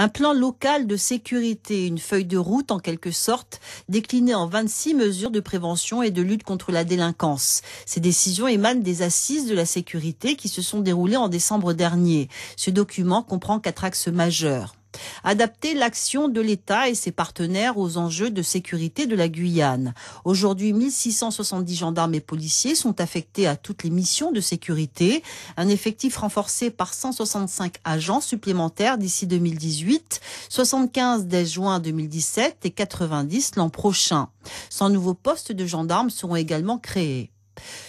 Un plan local de sécurité, une feuille de route en quelque sorte, déclinée en 26 mesures de prévention et de lutte contre la délinquance. Ces décisions émanent des assises de la sécurité qui se sont déroulées en décembre dernier. Ce document comprend quatre axes majeurs. Adapter l'action de l'État et ses partenaires aux enjeux de sécurité de la Guyane. Aujourd'hui, 1670 gendarmes et policiers sont affectés à toutes les missions de sécurité. Un effectif renforcé par 165 agents supplémentaires d'ici 2018, 75 dès juin 2017 et 90 l'an prochain. 100 nouveaux postes de gendarmes seront également créés.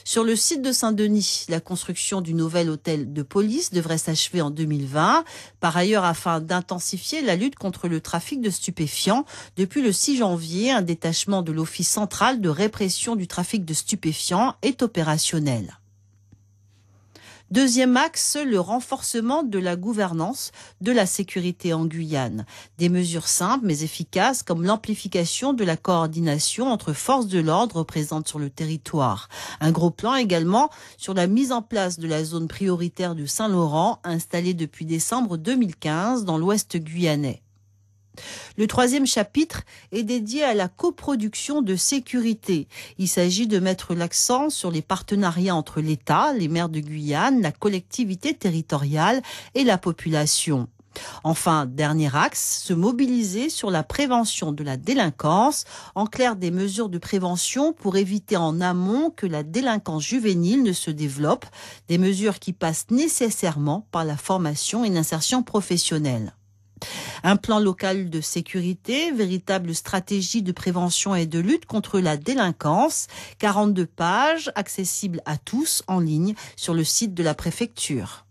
Sur le site de Saint-Denis, la construction du nouvel hôtel de police devrait s'achever en 2020. Par ailleurs, afin d'intensifier la lutte contre le trafic de stupéfiants, depuis le 6 janvier, un détachement de l'Office central de répression du trafic de stupéfiants est opérationnel. Deuxième axe, le renforcement de la gouvernance de la sécurité en Guyane. Des mesures simples mais efficaces comme l'amplification de la coordination entre forces de l'ordre présentes sur le territoire. Un gros plan également sur la mise en place de la zone prioritaire du Saint-Laurent installée depuis décembre 2015 dans l'ouest guyanais. Le troisième chapitre est dédié à la coproduction de sécurité. Il s'agit de mettre l'accent sur les partenariats entre l'État, les maires de Guyane, la collectivité territoriale et la population. Enfin, dernier axe, se mobiliser sur la prévention de la délinquance, en clair des mesures de prévention pour éviter en amont que la délinquance juvénile ne se développe, des mesures qui passent nécessairement par la formation et l'insertion professionnelle. Un plan local de sécurité, véritable stratégie de prévention et de lutte contre la délinquance. 42 pages, accessibles à tous en ligne sur le site de la préfecture.